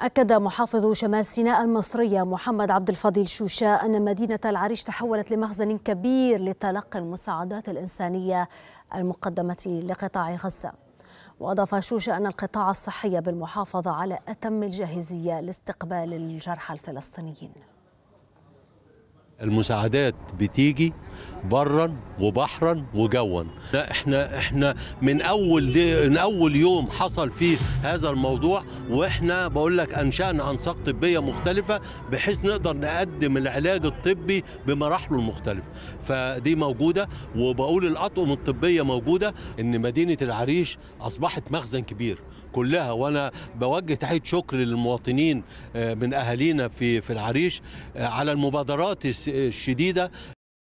أكد محافظ شمال سيناء المصرية محمد عبد الفضيل شوشة أن مدينة العريش تحولت لمخزن كبير لتلقي المساعدات الإنسانية المقدمة لقطاع غزة وأضاف شوشة أن القطاع الصحي بالمحافظة على أتم الجاهزية لاستقبال الجرحى الفلسطينيين المساعدات بتيجي برا وبحرا وجوا لا احنا احنا من اول دي من اول يوم حصل فيه هذا الموضوع واحنا بقول لك انشانا انساق طبيه مختلفه بحيث نقدر نقدم العلاج الطبي بمراحله المختلفه فدي موجوده وبقول الاطقم الطبيه موجوده ان مدينه العريش اصبحت مخزن كبير كلها وانا بوجه تحيه شكر للمواطنين آه، من اهالينا في في العريش آه، على المبادرات الشديده